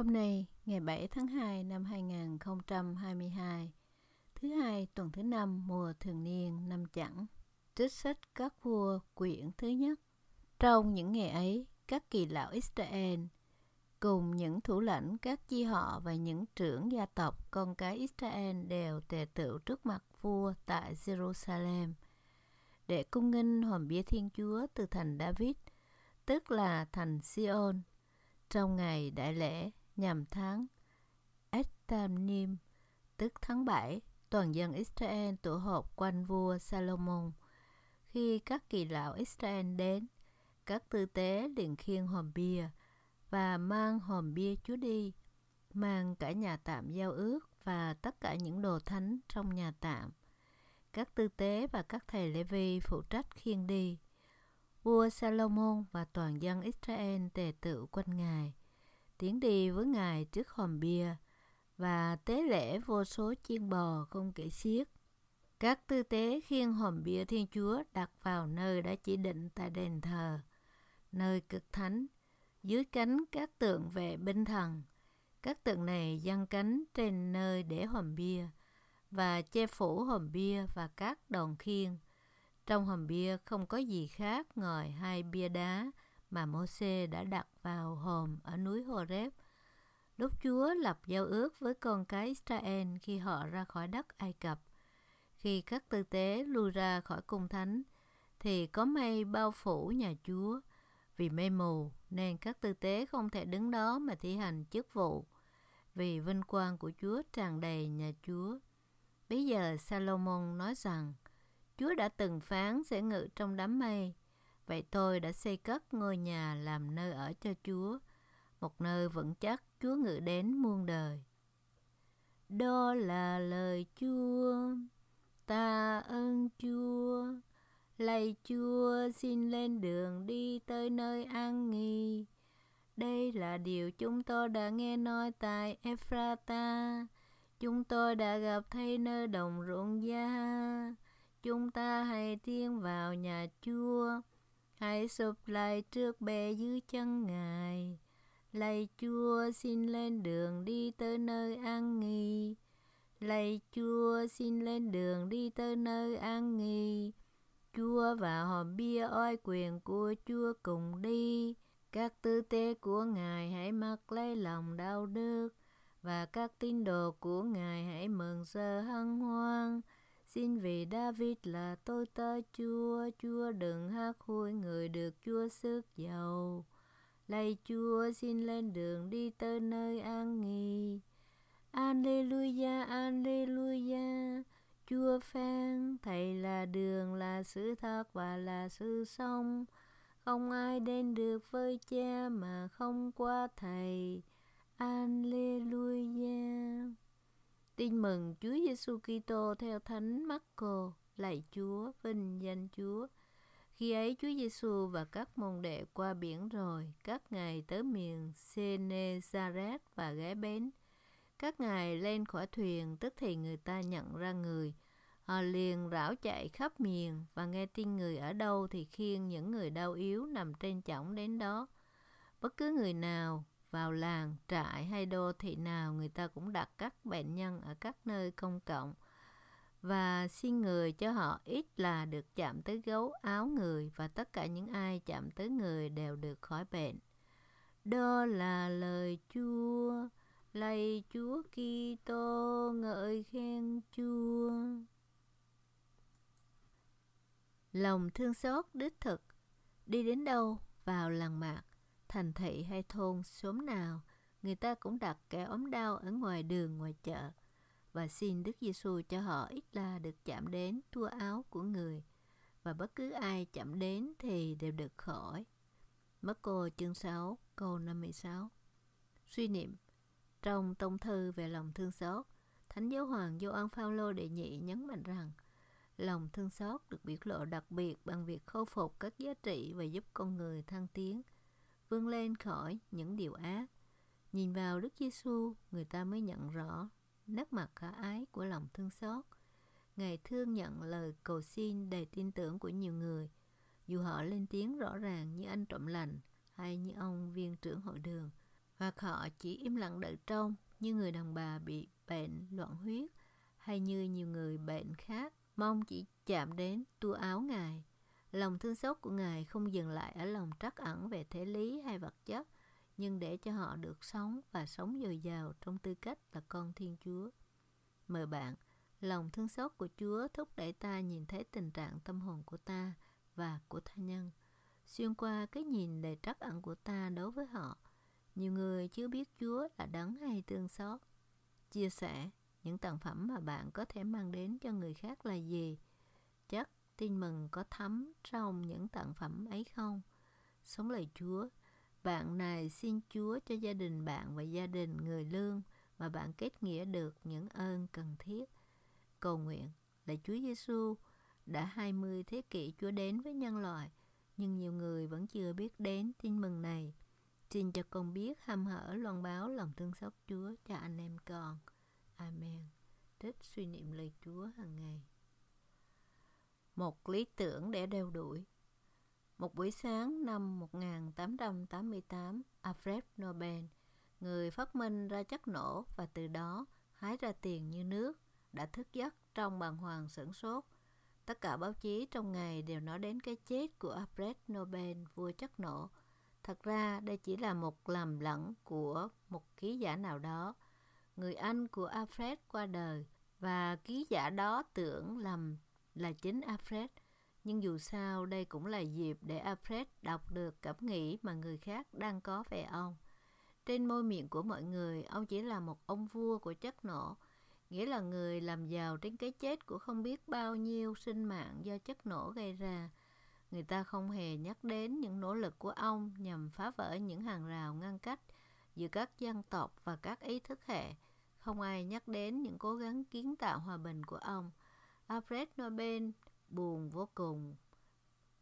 Hôm nay, ngày 7 tháng 2 năm 2022, thứ hai tuần thứ năm mùa thường niên năm chẳng, trích sách các vua quyển thứ nhất. Trong những ngày ấy, các kỳ lão Israel cùng những thủ lãnh các chi họ và những trưởng gia tộc con cái Israel đều tề tựu trước mặt vua tại Jerusalem để cung nghinh hòm bia Thiên Chúa từ thành David, tức là thành Sion, trong ngày đại lễ nhằm tháng Estamnim, tức tháng 7, toàn dân Israel tụ họp quanh vua Salomon. Khi các kỳ lão Israel đến, các tư tế liền khiêng hòm bia và mang hòm bia Chúa đi, mang cả nhà tạm giao ước và tất cả những đồ thánh trong nhà tạm. Các tư tế và các thầy Lê Vi phụ trách khiêng đi. Vua Salomon và toàn dân Israel tề tự quanh ngài tiến đi với ngài trước hòm bia và tế lễ vô số chiên bò không kể xiết. Các tư tế khiêng hòm bia Thiên Chúa đặt vào nơi đã chỉ định tại đền thờ, nơi cực thánh, dưới cánh các tượng vệ binh thần. Các tượng này giăng cánh trên nơi để hòm bia và che phủ hòm bia và các đòn khiên. Trong hòm bia không có gì khác ngoài hai bia đá mà Môse đã đặt vào hòm ở núi Horeb. lúc Chúa lập giao ước với con cái Israel khi họ ra khỏi đất Ai Cập. Khi các tư tế lui ra khỏi cung thánh, thì có mây bao phủ nhà Chúa. Vì mây mù nên các tư tế không thể đứng đó mà thi hành chức vụ. Vì vinh quang của Chúa tràn đầy nhà Chúa. Bây giờ Salomon nói rằng Chúa đã từng phán sẽ ngự trong đám mây Vậy tôi đã xây cất ngôi nhà làm nơi ở cho Chúa, một nơi vững chắc Chúa ngự đến muôn đời. Đó là lời Chúa, ta ơn Chúa, lạy Chúa xin lên đường đi tới nơi an nghỉ. Đây là điều chúng tôi đã nghe nói tại Ephrata. Chúng tôi đã gặp thấy nơi đồng ruộng gia. Chúng ta hãy tiến vào nhà Chúa Hãy sụp lại trước bề dưới chân Ngài. Lạy Chúa xin lên đường đi tới nơi an nghỉ. Lạy Chúa xin lên đường đi tới nơi an nghỉ. Chúa và hòm bia oai quyền của Chúa cùng đi. Các tư tế của Ngài hãy mặc lấy lòng đau đớn và các tín đồ của Ngài hãy mừng sơ hân hoan. Xin vì David là tôi tớ Chúa, Chúa đừng hát hôi người được Chúa sức giàu. Lạy Chúa, xin lên đường đi tới nơi an nghỉ. Alleluia, Alleluia. Chúa phán, Thầy là đường, là sự thật và là sự sống. Không ai đến được với cha mà không qua Thầy. Alleluia. Tin mừng Chúa Giêsu Kitô theo Thánh Marco, lạy Chúa, vinh danh Chúa. Khi ấy Chúa Giêsu và các môn đệ qua biển rồi, các ngài tới miền Senezaret và ghé bến. Các ngài lên khỏi thuyền, tức thì người ta nhận ra người. Họ liền rảo chạy khắp miền và nghe tin người ở đâu thì khiêng những người đau yếu nằm trên chõng đến đó. Bất cứ người nào vào làng, trại hay đô thị nào người ta cũng đặt các bệnh nhân ở các nơi công cộng và xin người cho họ ít là được chạm tới gấu áo người và tất cả những ai chạm tới người đều được khỏi bệnh. Đó là lời Chúa, lạy Chúa Kitô ngợi khen Chúa. Lòng thương xót đích thực đi đến đâu vào làng mạc thành thị hay thôn xóm nào, người ta cũng đặt kẻ ốm đau ở ngoài đường ngoài chợ và xin Đức Giêsu cho họ ít là được chạm đến tua áo của người và bất cứ ai chạm đến thì đều được khỏi. Mất cô chương 6 câu 56 Suy niệm Trong tông thư về lòng thương xót, Thánh Giáo Hoàng Gioan Phaolô đệ nhị nhấn mạnh rằng lòng thương xót được biểu lộ đặc biệt bằng việc khôi phục các giá trị và giúp con người thăng tiến – vươn lên khỏi những điều ác. Nhìn vào Đức Giêsu, người ta mới nhận rõ nét mặt khả ái của lòng thương xót. Ngài thương nhận lời cầu xin đầy tin tưởng của nhiều người, dù họ lên tiếng rõ ràng như anh trộm lành hay như ông viên trưởng hội đường, hoặc họ chỉ im lặng đợi trông như người đàn bà bị bệnh loạn huyết hay như nhiều người bệnh khác mong chỉ chạm đến tua áo Ngài Lòng thương xót của Ngài không dừng lại ở lòng trắc ẩn về thể lý hay vật chất, nhưng để cho họ được sống và sống dồi dào trong tư cách là con Thiên Chúa. Mời bạn, lòng thương xót của Chúa thúc đẩy ta nhìn thấy tình trạng tâm hồn của ta và của tha nhân. Xuyên qua cái nhìn đầy trắc ẩn của ta đối với họ, nhiều người chưa biết Chúa là đấng hay thương xót. Chia sẻ những sản phẩm mà bạn có thể mang đến cho người khác là gì? Chắc tin mừng có thấm trong những tặng phẩm ấy không? Sống lời Chúa, bạn này xin Chúa cho gia đình bạn và gia đình người lương mà bạn kết nghĩa được những ơn cần thiết. Cầu nguyện Lạy Chúa Giêsu đã 20 thế kỷ Chúa đến với nhân loại, nhưng nhiều người vẫn chưa biết đến tin mừng này. Xin cho con biết hăm hở loan báo lòng thương xót Chúa cho anh em con. Amen. Thích suy niệm lời Chúa hàng ngày một lý tưởng để đeo đuổi. Một buổi sáng năm 1888, Alfred Nobel, người phát minh ra chất nổ và từ đó hái ra tiền như nước, đã thức giấc trong bàng hoàng sửng sốt. Tất cả báo chí trong ngày đều nói đến cái chết của Alfred Nobel, vua chất nổ. Thật ra đây chỉ là một lầm lẫn của một ký giả nào đó. Người anh của Alfred qua đời và ký giả đó tưởng lầm là chính Alfred, nhưng dù sao đây cũng là dịp để Alfred đọc được cảm nghĩ mà người khác đang có về ông. Trên môi miệng của mọi người, ông chỉ là một ông vua của chất nổ, nghĩa là người làm giàu trên cái chết của không biết bao nhiêu sinh mạng do chất nổ gây ra. Người ta không hề nhắc đến những nỗ lực của ông nhằm phá vỡ những hàng rào ngăn cách giữa các dân tộc và các ý thức hệ. Không ai nhắc đến những cố gắng kiến tạo hòa bình của ông. Alfred Nobel buồn vô cùng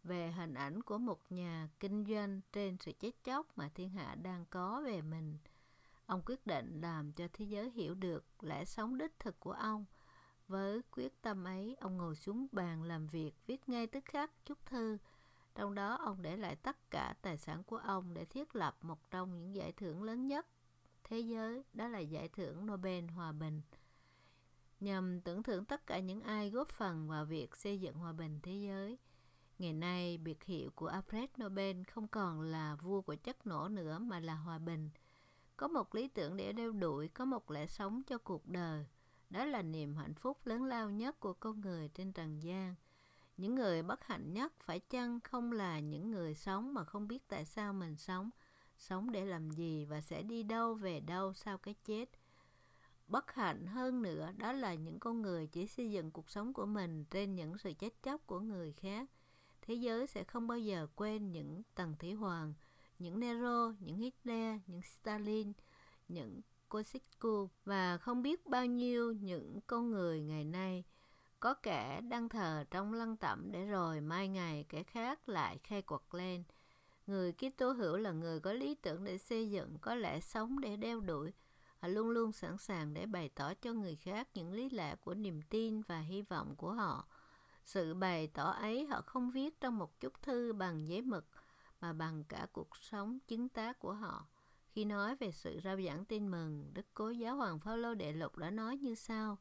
về hình ảnh của một nhà kinh doanh trên sự chết chóc mà thiên hạ đang có về mình. Ông quyết định làm cho thế giới hiểu được lẽ sống đích thực của ông. Với quyết tâm ấy, ông ngồi xuống bàn làm việc viết ngay tức khắc chúc thư. Trong đó, ông để lại tất cả tài sản của ông để thiết lập một trong những giải thưởng lớn nhất thế giới, đó là giải thưởng Nobel Hòa Bình nhằm tưởng thưởng tất cả những ai góp phần vào việc xây dựng hòa bình thế giới. Ngày nay, biệt hiệu của Alfred Nobel không còn là vua của chất nổ nữa mà là hòa bình. Có một lý tưởng để đeo đuổi, có một lẽ sống cho cuộc đời. Đó là niềm hạnh phúc lớn lao nhất của con người trên trần gian. Những người bất hạnh nhất phải chăng không là những người sống mà không biết tại sao mình sống, sống để làm gì và sẽ đi đâu về đâu sau cái chết bất hạnh hơn nữa đó là những con người chỉ xây dựng cuộc sống của mình trên những sự chết chóc của người khác thế giới sẽ không bao giờ quên những tầng thủy hoàng những nero những hitler những stalin những kosciuszko và không biết bao nhiêu những con người ngày nay có kẻ đang thờ trong lăng tẩm để rồi mai ngày kẻ khác lại khai quật lên người Kitô hữu là người có lý tưởng để xây dựng, có lẽ sống để đeo đuổi, họ luôn luôn sẵn sàng để bày tỏ cho người khác những lý lẽ của niềm tin và hy vọng của họ sự bày tỏ ấy họ không viết trong một chút thư bằng giấy mực mà bằng cả cuộc sống chứng tá của họ khi nói về sự rao giảng tin mừng đức cố giáo hoàng phaolô đệ lục đã nói như sau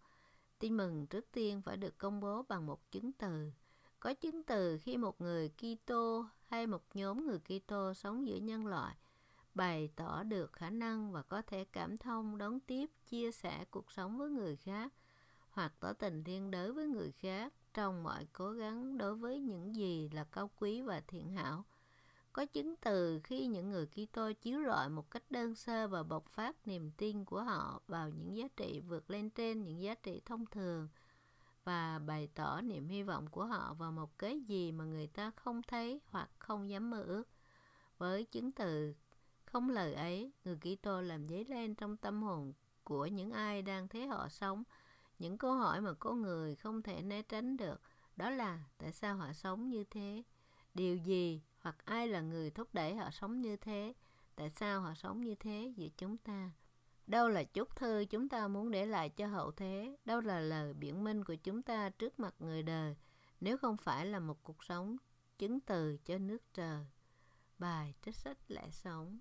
tin mừng trước tiên phải được công bố bằng một chứng từ có chứng từ khi một người Kitô hay một nhóm người Kitô sống giữa nhân loại bày tỏ được khả năng và có thể cảm thông đón tiếp chia sẻ cuộc sống với người khác hoặc tỏ tình riêng đới với người khác trong mọi cố gắng đối với những gì là cao quý và thiện hảo có chứng từ khi những người Kitô chiếu rọi một cách đơn sơ và bộc phát niềm tin của họ vào những giá trị vượt lên trên những giá trị thông thường và bày tỏ niềm hy vọng của họ vào một cái gì mà người ta không thấy hoặc không dám mơ ước. Với chứng từ không lời ấy, người tô làm dấy lên trong tâm hồn của những ai đang thấy họ sống những câu hỏi mà có người không thể né tránh được đó là tại sao họ sống như thế điều gì hoặc ai là người thúc đẩy họ sống như thế tại sao họ sống như thế giữa chúng ta đâu là chúc thư chúng ta muốn để lại cho hậu thế đâu là lời biện minh của chúng ta trước mặt người đời nếu không phải là một cuộc sống chứng từ cho nước trời bài trích sách lẽ sống